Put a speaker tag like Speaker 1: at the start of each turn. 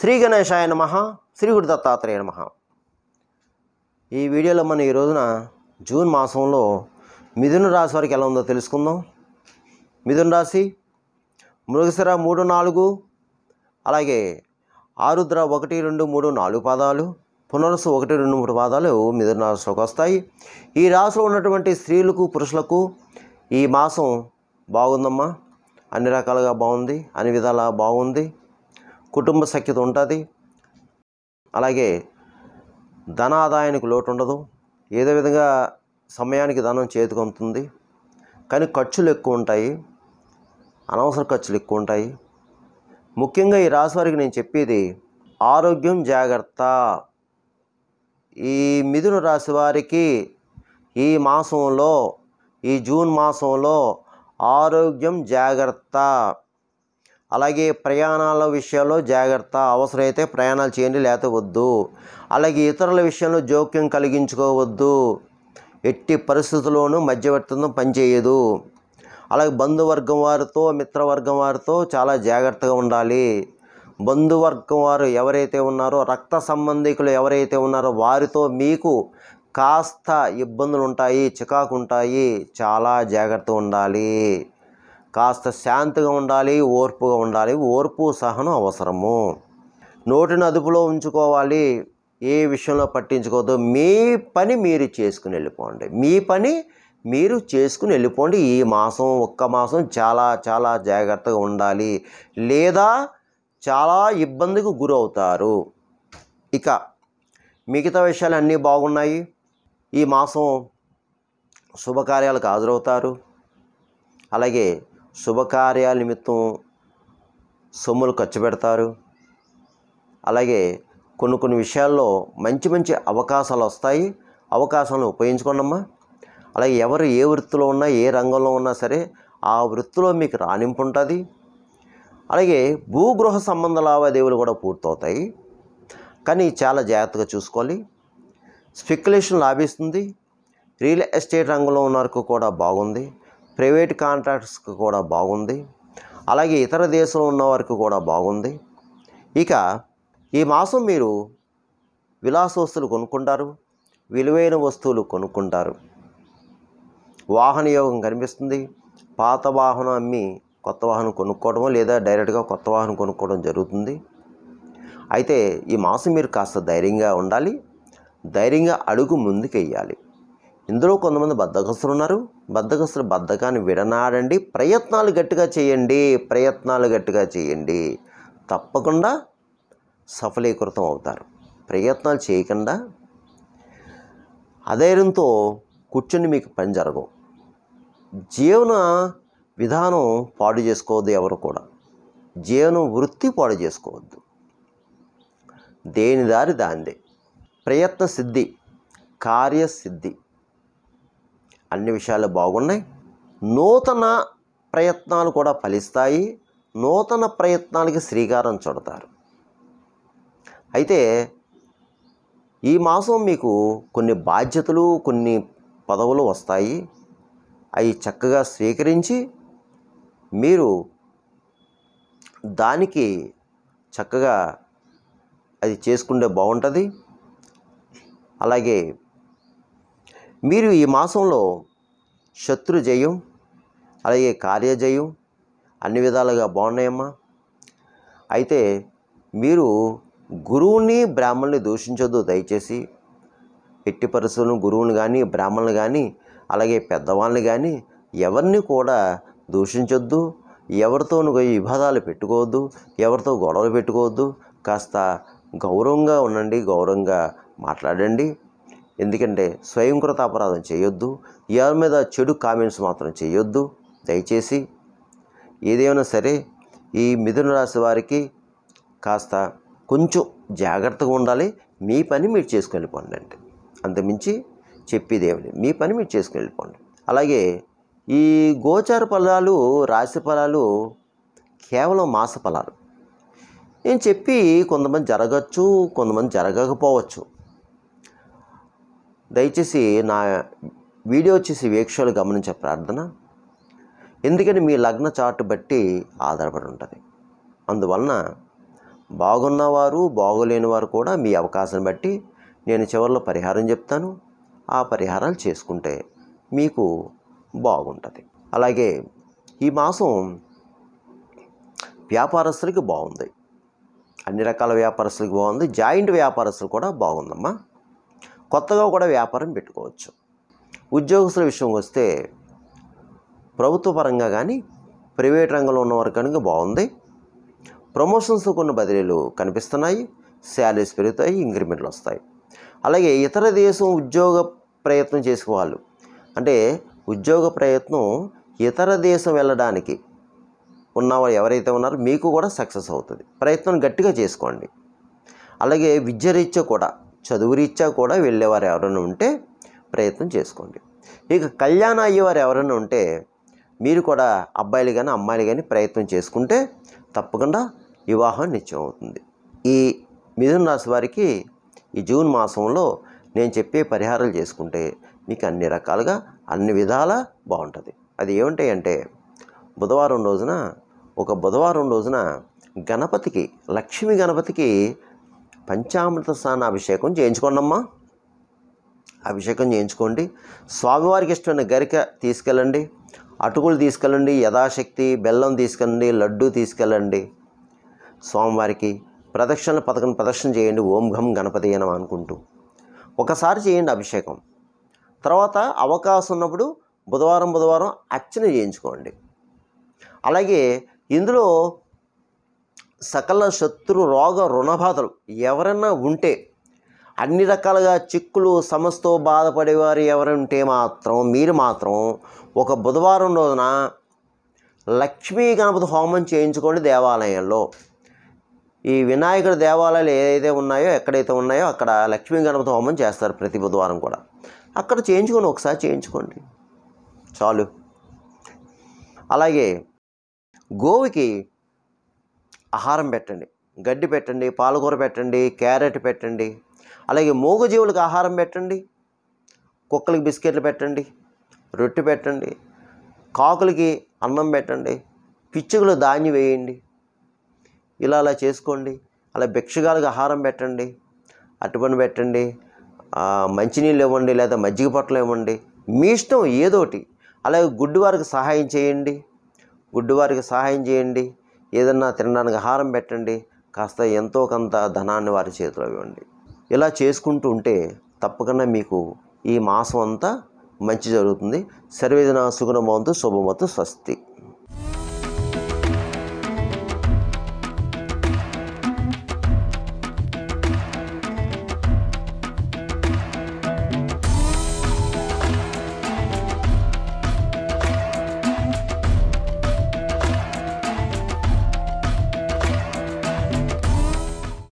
Speaker 1: శ్రీ గణేశాయ నమ శ్రీ గురు దత్తాత్రేయ నమ ఈ వీడియోలో మనం ఈ రోజున జూన్ మాసంలో మిథున రాశి వారికి ఎలా ఉందో తెలుసుకుందాం మిథున రాశి మృగశిర మూడు నాలుగు అలాగే ఆరుద్ర ఒకటి రెండు మూడు నాలుగు పాదాలు పునరుసు ఒకటి రెండు మూడు పాదాలు మిథున రాశిలోకి వస్తాయి ఈ రాశిలో ఉన్నటువంటి స్త్రీలకు పురుషులకు ఈ మాసం బాగుందమ్మా అన్ని రకాలుగా బాగుంది అన్ని విధాలా బాగుంది కుటుంబ సఖ్యత ఉంటుంది అలాగే ధనాదాయానికి లోటు ఉండదు ఏదో విధంగా సమయానికి ధనం చేతికి కానీ ఖర్చులు ఎక్కువ ఉంటాయి అనవసర ఖర్చులు ఎక్కువ ఉంటాయి ముఖ్యంగా ఈ రాశి వారికి నేను చెప్పేది ఆరోగ్యం జాగ్రత్త ఈ మిథున రాశి వారికి ఈ మాసంలో ఈ జూన్ మాసంలో ఆరోగ్యం జాగ్రత్త అలాగే ప్రయాణాల విషయంలో జాగ్రత్త అవసరమైతే ప్రయాణాలు చేయండి లేకపోవద్దు వద్దు అలాగే ఇతరుల విషయంలో జోక్యం కలిగించుకోవద్దు ఎట్టి పరిస్థితుల్లోనూ మధ్యవర్తిత్వం పనిచేయదు అలాగే బంధువర్గం వారితో మిత్రవర్గం వారితో చాలా జాగ్రత్తగా ఉండాలి బంధువర్గం వారు ఎవరైతే ఉన్నారో రక్త సంబంధికులు ఎవరైతే ఉన్నారో వారితో మీకు కాస్త ఇబ్బందులు ఉంటాయి చికాకు ఉంటాయి చాలా జాగ్రత్త ఉండాలి కాస్త శాంతిగా ఉండాలి ఓర్పుగా ఉండాలి ఓర్పు సహనం అవసరము నోటిని అదుపులో ఉంచుకోవాలి ఏ విషయంలో పట్టించుకోవద్దు మీ పని మీరు చేసుకుని వెళ్ళిపోండి మీ పని మీరు చేసుకుని వెళ్ళిపోండి ఈ మాసం ఒక్క మాసం చాలా చాలా జాగ్రత్తగా ఉండాలి లేదా చాలా ఇబ్బందికి గురవుతారు ఇక మిగతా విషయాలు అన్నీ బాగున్నాయి ఈ మాసం శుభకార్యాలకు హాజరవుతారు అలాగే శుభకార్యాల నిమిత్తం సొమ్ములు ఖర్చు పెడతారు అలాగే కొన్ని కొన్ని విషయాల్లో మంచి మంచి అవకాశాలు వస్తాయి అవకాశాలను ఉపయోగించుకోండమ్మా అలాగే ఎవరు ఏ వృత్తిలో ఉన్నా ఏ రంగంలో ఉన్నా సరే ఆ వృత్తిలో మీకు రాణింపు ఉంటుంది అలాగే భూగృహ సంబంధ లావాదేవీలు కూడా పూర్తవుతాయి కానీ చాలా జాగ్రత్తగా చూసుకోవాలి స్పెక్యులేషన్ లాభిస్తుంది రియల్ ఎస్టేట్ రంగంలో ఉన్నకు కూడా బాగుంది ప్రైవేట్ కాంట్రాక్ట్స్కి కూడా బాగుంది అలాగే ఇతర దేశంలో ఉన్న వారికి కూడా బాగుంది ఇక ఈ మాసం మీరు విలాస వస్తువులు కొనుక్కుంటారు విలువైన వస్తువులు కొనుక్కుంటారు వాహన యోగం కనిపిస్తుంది పాత వాహనం అమ్మి కొత్త వాహనం కొనుక్కోవడం లేదా డైరెక్ట్గా కొత్త వాహనం కొనుక్కోవడం జరుగుతుంది అయితే ఈ మాసం మీరు కాస్త ధైర్యంగా ఉండాలి ధైర్యంగా అడుగు ముందుకెయ్యాలి ఇందులో కొంతమంది బద్ధకస్తులు ఉన్నారు బద్ధకస్తులు బద్ధకాన్ని విడనాడండి ప్రయత్నాలు గట్టిగా చేయండి ప్రయత్నాలు గట్టిగా చేయండి తప్పకుండా సఫలీకృతం అవుతారు ప్రయత్నాలు చేయకుండా అధైర్యంతో కూర్చొని మీకు పని జరగవు జీవన విధానం పాడు చేసుకోవద్దు ఎవరు కూడా జీవనం వృత్తి పాడు చేసుకోవద్దు దేని దారి దాందే ప్రయత్న సిద్ధి కార్యసిద్ధి అన్ని విషయాలు బాగున్నాయి నూతన ప్రయత్నాలు కూడా ఫలిస్తాయి నూతన ప్రయత్నాలకి శ్రీకారం చుడతారు అయితే ఈ మాసం మీకు కొన్ని బాధ్యతలు కొన్ని పదవులు వస్తాయి అవి చక్కగా స్వీకరించి మీరు దానికి చక్కగా అది చేసుకుంటే బాగుంటుంది అలాగే మీరు ఈ మాసంలో శత్రు జయం అలాగే కార్యజయం అన్ని విధాలుగా బాగున్నాయమ్మా అయితే మీరు గురువుని బ్రాహ్మణ్ని దూషించొద్దు దయచేసి ఎట్టి పరిస్థితులను గురువుని కానీ బ్రాహ్మణులు కానీ అలాగే పెద్దవాళ్ళని కానీ ఎవరిని కూడా దూషించొద్దు ఎవరితో విభాదాలు పెట్టుకోవద్దు ఎవరితో గొడవలు పెట్టుకోవద్దు కాస్త గౌరవంగా ఉండండి గౌరవంగా మాట్లాడండి ఎందుకంటే స్వయంకృత అపరాధం చేయొద్దు ఎవరి మీద చెడు కామెంట్స్ మాత్రం చేయొద్దు దయచేసి ఏదేమైనా సరే ఈ మిథున రాశి వారికి కాస్త కొంచెం జాగ్రత్తగా ఉండాలి మీ పని మీరు చేసుకుని వెళ్ళిపోండి అంటే అంతమించి చెప్పేది ఏమి మీ పని మీరు చేసుకుని వెళ్ళిపోండి అలాగే ఈ గోచార ఫలాలు రాశి ఫలాలు కేవలం మాస ఫలాలు నేను చెప్పి కొంతమంది జరగచ్చు కొంతమంది జరగకపోవచ్చు దయచేసి నా వీడియో వచ్చేసి వీక్షలు గమనించే ప్రార్థన ఎందుకని మీ లగ్న చాటు బట్టి ఆధారపడి ఉంటుంది అందువలన బాగున్నవారు బాగోలేని వారు కూడా మీ అవకాశం బట్టి నేను చివరిలో పరిహారం చెప్తాను ఆ పరిహారాలు చేసుకుంటే మీకు బాగుంటుంది అలాగే ఈ మాసం వ్యాపారస్తులకి బాగుంది అన్ని రకాల వ్యాపారస్తులకి బాగుంది జాయింట్ వ్యాపారస్తులు కూడా బాగుందమ్మా కొత్తగా కూడా వ్యాపారం పెట్టుకోవచ్చు ఉద్యోగస్తుల విషయం వస్తే ప్రభుత్వ పరంగా కానీ ప్రైవేట్ రంగంలో ఉన్నవారు కనుక బాగుంది ప్రమోషన్స్ కొన్ని బదిలీలు కనిపిస్తున్నాయి శాలరీస్ పెరుగుతాయి ఇంక్రిమెంట్లు వస్తాయి అలాగే ఇతర దేశం ఉద్యోగ ప్రయత్నం చేసుకోవాలి అంటే ఉద్యోగ ప్రయత్నం ఇతర దేశం వెళ్ళడానికి ఉన్నవారు ఎవరైతే ఉన్నారో మీకు కూడా సక్సెస్ అవుతుంది ప్రయత్నం గట్టిగా చేసుకోండి అలాగే విద్యరీత్యా కూడా చదువు రీత్యా కూడా వెళ్ళేవారు ఎవరైనా ఉంటే ప్రయత్నం చేసుకోండి ఇక కళ్యాణం అయ్యేవారు ఎవరైనా ఉంటే మీరు కూడా అబ్బాయిలు కానీ అమ్మాయిలు కానీ ప్రయత్నం చేసుకుంటే తప్పకుండా వివాహం నిత్యం అవుతుంది ఈ మిథున రాశి వారికి ఈ జూన్ మాసంలో నేను చెప్పే పరిహారాలు చేసుకుంటే మీకు అన్ని రకాలుగా అన్ని విధాలా బాగుంటుంది అది ఏమిటాయి అంటే బుధవారం రోజున ఒక బుధవారం రోజున గణపతికి లక్ష్మీ గణపతికి పంచామృత స్నాన అభిషేకం చేయించుకోండమ్మా అభిషేకం చేయించుకోండి స్వామివారికి ఇష్టమైన గరిక తీసుకెళ్ళండి అటుకులు తీసుకెళ్ళండి యథాశక్తి బెల్లం తీసుకెళ్ళండి లడ్డు తీసుకెళ్ళండి స్వామివారికి ప్రదక్షిణ పథకం ప్రదక్షిణ చేయండి ఓం ఘం గణపతి అని అనుకుంటూ ఒకసారి చేయండి అభిషేకం తర్వాత అవకాశం ఉన్నప్పుడు బుధవారం బుధవారం అర్చన చేయించుకోండి అలాగే ఇందులో సకల శత్రు రోగ రుణబాధలు ఎవరన్నా ఉంటే అన్ని రకాలుగా చిక్కులు సమస్తో బాధపడేవారు ఎవరుంటే మాత్రం మీరు మాత్రం ఒక బుధవారం రోజున లక్ష్మీ గణపతి హోమం చేయించుకోండి దేవాలయంలో ఈ వినాయకుడి దేవాలయాలు ఏదైతే ఉన్నాయో ఎక్కడైతే ఉన్నాయో అక్కడ లక్ష్మీ గణపతి హోమం చేస్తారు ప్రతి బుధవారం కూడా అక్కడ చేయించుకొని ఒకసారి చేయించుకోండి చాలు అలాగే గోవుకి ఆహారం పెట్టండి గడ్డి పెట్టండి పాలకూర పెట్టండి క్యారెట్ పెట్టండి అలాగే మూగజీవులకు ఆహారం పెట్టండి కుక్కలకి బిస్కెట్లు పెట్టండి రొట్టె పెట్టండి కాకులకి అన్నం పెట్టండి పిచ్చుకులు ధాన్యం వేయండి ఇలా అలా చేసుకోండి అలా భిక్షగాలకు ఆహారం పెట్టండి అటుపని పెట్టండి మంచినీళ్ళు ఇవ్వండి లేదా మజ్జిగ పొట్టలు ఇవ్వండి మీ ఇష్టం ఏదోటి అలాగే గుడ్డివారికి సహాయం చేయండి గుడ్డివారికి సహాయం చేయండి ఏదన్నా తినడానికి ఆహారం పెట్టండి కాస్త ఎంతో కొంత ధనాన్ని వారి చేతిలో ఇవ్వండి ఇలా చేసుకుంటూ ఉంటే తప్పకుండా మీకు ఈ మాసం అంతా మంచి జరుగుతుంది సర్వేదిన సుగుణమవంతు శుభమతు స్వస్తి